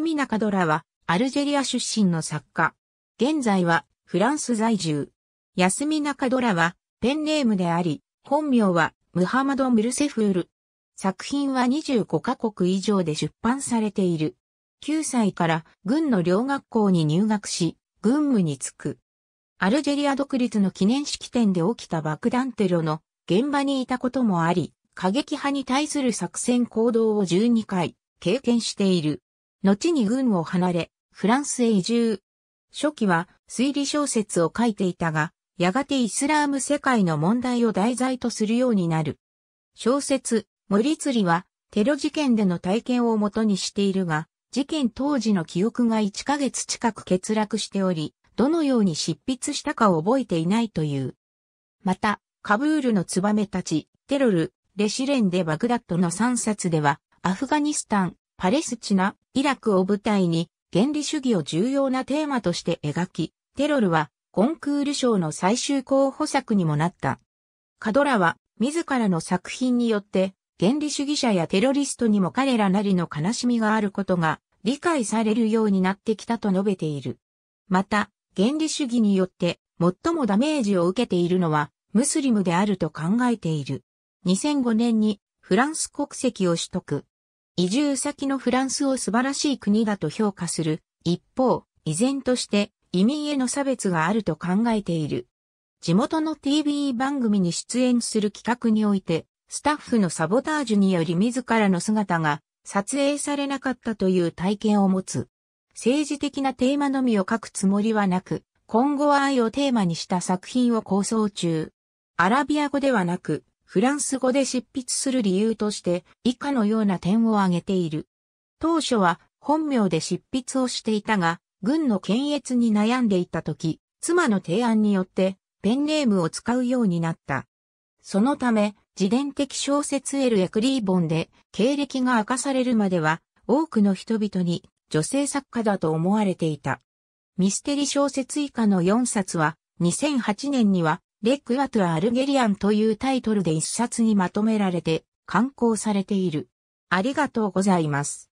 ミナ・中ドラは、アルジェリア出身の作家。現在は、フランス在住。ミナ・中ドラは、ペンネームであり、本名は、ムハマド・ムルセフール。作品は25カ国以上で出版されている。9歳から軍の両学校に入学し、軍務に就く。アルジェリア独立の記念式典で起きた爆弾テロの現場にいたこともあり、過激派に対する作戦行動を12回経験している。後に軍を離れ、フランスへ移住。初期は推理小説を書いていたが、やがてイスラーム世界の問題を題材とするようになる。小説、森釣りは、テロ事件での体験をもとにしているが、事件当時の記憶が1ヶ月近く欠落しており、どのように執筆したかを覚えていないという。また、カブールのツバメたち、テロル、レシレンでバグダッドの3冊では、アフガニスタン、パレスチナ、イラクを舞台に原理主義を重要なテーマとして描き、テロルはコンクール賞の最終候補作にもなった。カドラは自らの作品によって原理主義者やテロリストにも彼らなりの悲しみがあることが理解されるようになってきたと述べている。また、原理主義によって最もダメージを受けているのはムスリムであると考えている。2005年にフランス国籍を取得。移住先のフランスを素晴らしい国だと評価する。一方、依然として移民への差別があると考えている。地元の TV 番組に出演する企画において、スタッフのサボタージュにより自らの姿が撮影されなかったという体験を持つ。政治的なテーマのみを書くつもりはなく、今後は愛をテーマにした作品を構想中。アラビア語ではなく、フランス語で執筆する理由として以下のような点を挙げている。当初は本名で執筆をしていたが、軍の検閲に悩んでいた時、妻の提案によってペンネームを使うようになった。そのため、自伝的小説エル・エクリーボンで経歴が明かされるまでは多くの人々に女性作家だと思われていた。ミステリ小説以下の4冊は2008年にはレックワトゥ・アルゲリアンというタイトルで一冊にまとめられて刊行されている。ありがとうございます。